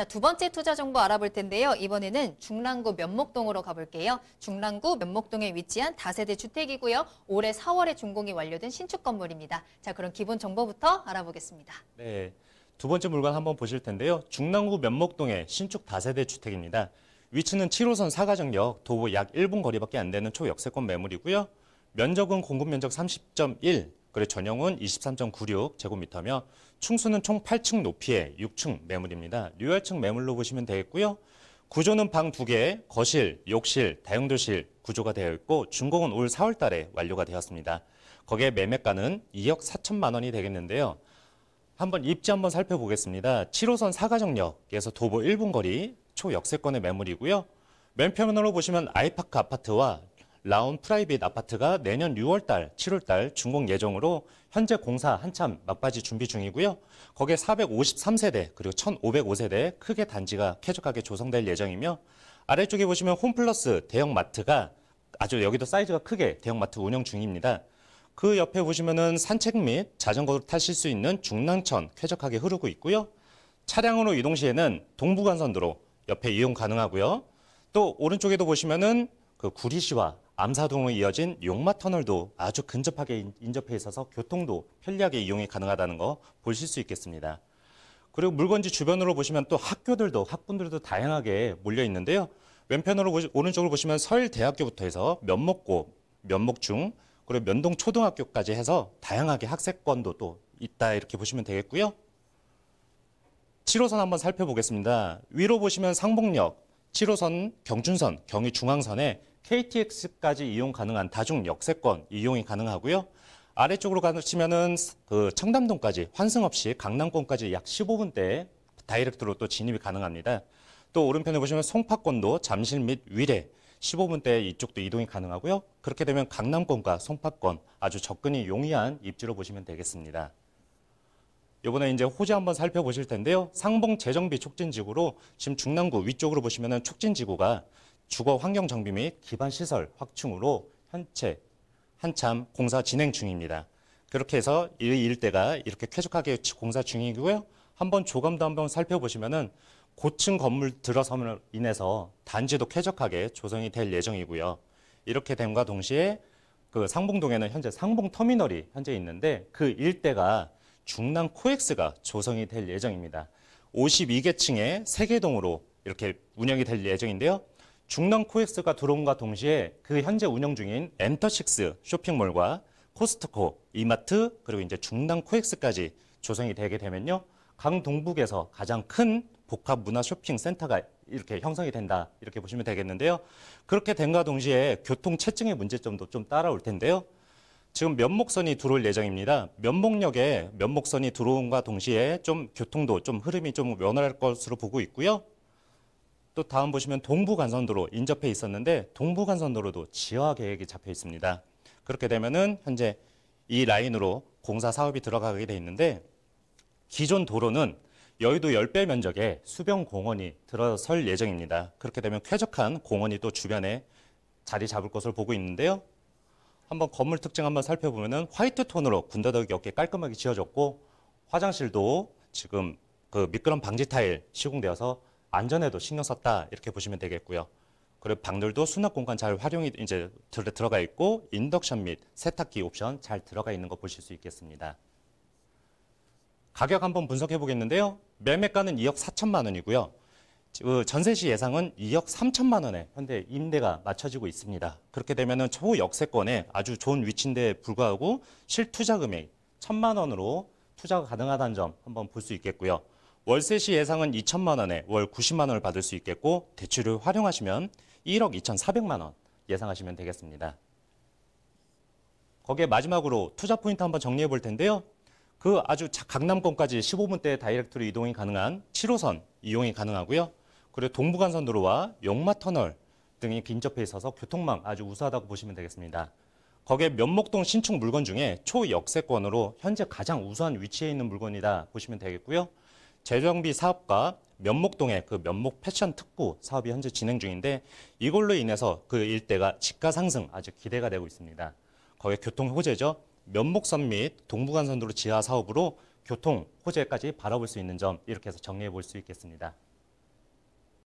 자, 두 번째 투자 정보 알아볼 텐데요. 이번에는 중랑구 면목동으로 가볼게요. 중랑구 면목동에 위치한 다세대 주택이고요. 올해 4월에 준공이 완료된 신축 건물입니다. 자, 그럼 기본 정보부터 알아보겠습니다. 네. 두 번째 물건 한번 보실 텐데요. 중랑구 면목동의 신축 다세대 주택입니다. 위치는 7호선 사가정역 도보 약 1분 거리밖에 안 되는 초역세권 매물이고요. 면적은 공급 면적 30.1, 그리고 전용은 23.96 제곱미터며 충수는 총 8층 높이의 6층 매물입니다. 류열층 매물로 보시면 되겠고요. 구조는 방 2개, 거실, 욕실, 다용도실 구조가 되어 있고 준공은 올 4월 달에 완료가 되었습니다. 거기에 매매가는 2억 4천만 원이 되겠는데요. 한번 입지 한번 살펴보겠습니다. 7호선 사가정역에서 도보 1분 거리 초역세권의 매물이고요. 맨편으로 보시면 아이파크 아파트와 라운 프라이빗 아파트가 내년 6월달, 7월달 준공 예정으로 현재 공사 한참 막바지 준비 중이고요. 거기에 453세대 그리고 1,505세대 크게 단지가 쾌적하게 조성될 예정이며 아래쪽에 보시면 홈플러스 대형마트가 아주 여기도 사이즈가 크게 대형마트 운영 중입니다. 그 옆에 보시면은 산책 및 자전거를 타실 수 있는 중랑천 쾌적하게 흐르고 있고요. 차량으로 이동 시에는 동부간선도로 옆에 이용 가능하고요. 또 오른쪽에도 보시면은 그 구리시와 암사동으 이어진 용마터널도 아주 근접하게 인접해 있어서 교통도 편리하게 이용이 가능하다는 거 보실 수 있겠습니다. 그리고 물건지 주변으로 보시면 또 학교들도 학군들도 다양하게 몰려 있는데요. 왼편으로 보시, 오른쪽으로 보시면 서울대학교부터 해서 면목고, 면목중, 그리고 면동초등학교까지 해서 다양하게 학세권도 또 있다 이렇게 보시면 되겠고요. 7호선 한번 살펴보겠습니다. 위로 보시면 상봉역, 7호선 경춘선, 경의중앙선에 KTX까지 이용 가능한 다중 역세권 이용이 가능하고요. 아래쪽으로 가시면은 그 청담동까지 환승 없이 강남권까지 약 15분대에 다이렉트로 또 진입이 가능합니다. 또 오른편에 보시면 송파권도 잠실 및 위례 15분대 이쪽도 이동이 가능하고요. 그렇게 되면 강남권과 송파권 아주 접근이 용이한 입지로 보시면 되겠습니다. 이번에 이제 호재 한번 살펴보실 텐데요. 상봉 재정비 촉진지구로 지금 중랑구 위쪽으로 보시면 촉진지구가 주거 환경 정비 및 기반 시설 확충으로 현재 한참 공사 진행 중입니다. 그렇게 해서 이 일대가 이렇게 쾌적하게 공사 중이고요. 한번 조감도 한번 살펴보시면은 고층 건물 들어서면로 인해서 단지도 쾌적하게 조성이 될 예정이고요. 이렇게 됨과 동시에 그 상봉동에는 현재 상봉 터미널이 현재 있는데 그 일대가 중랑 코엑스가 조성이 될 예정입니다. 52개 층의 세개동으로 이렇게 운영이 될 예정인데요. 중랑 코엑스가 들어온과 동시에 그 현재 운영 중인 엔터식스 쇼핑몰과 코스트코, 이마트 그리고 이제 중랑 코엑스까지 조성이 되게 되면요. 강동북에서 가장 큰 복합 문화 쇼핑 센터가 이렇게 형성이 된다. 이렇게 보시면 되겠는데요. 그렇게 된과 동시에 교통 체증의 문제점도 좀 따라올 텐데요. 지금 면목선이 들어올 예정입니다. 면목역에 면목선이 들어온과 동시에 좀 교통도 좀 흐름이 좀면할 것으로 보고 있고요. 또 다음 보시면 동부간선도로 인접해 있었는데 동부간선도로도 지하 계획이 잡혀 있습니다. 그렇게 되면은 현재 이 라인으로 공사 사업이 들어가게 돼 있는데 기존 도로는 여의도 10배 면적에 수변 공원이 들어설 예정입니다. 그렇게 되면 쾌적한 공원이 또 주변에 자리 잡을 것을 보고 있는데요. 한번 건물 특징 한번 살펴보면은 화이트 톤으로 군더더기 없게 깔끔하게 지어졌고 화장실도 지금 그 미끄럼 방지 타일 시공되어서 안전에도 신경 썼다 이렇게 보시면 되겠고요. 그리고 방들도 수납 공간 잘 활용이 이제 들어가 있고 인덕션 및 세탁기 옵션 잘 들어가 있는 거 보실 수 있겠습니다. 가격 한번 분석해 보겠는데요. 매매가는 2억 4천만 원이고요. 어, 전세시 예상은 2억 3천만 원에 현재 임대가 맞춰지고 있습니다. 그렇게 되면 초역세권에 아주 좋은 위치인데 불구하고 실투자 금액 1 천만 원으로 투자가 가능하다는 점 한번 볼 수 있겠고요. 월세 시 예상은 2천만 원에 월 90만 원을 받을 수 있겠고 대출을 활용하시면 1억 2,400만 원 예상하시면 되겠습니다. 거기에 마지막으로 투자 포인트 한번 정리해 볼 텐데요. 그 아주 강남권까지 15분대 다이렉트로 이동이 가능한 7호선 이용이 가능하고요. 그리고 동부간선 도로와 용마터널 등이 빈접해 있어서 교통망 아주 우수하다고 보시면 되겠습니다. 거기에 면목동 신축 물건 중에 초역세권으로 현재 가장 우수한 위치에 있는 물건이다 보시면 되겠고요. 재정비 사업과 면목동의 그 면목 패션 특구 사업이 현재 진행 중인데 이걸로 인해서 그 일대가 집가 상승 아주 기대가 되고 있습니다. 거기에 교통 호재죠. 면목선 및 동부간선도로 지하 사업으로 교통 호재까지 바라볼 수 있는 점 이렇게 해서 정리해 볼 수 있겠습니다.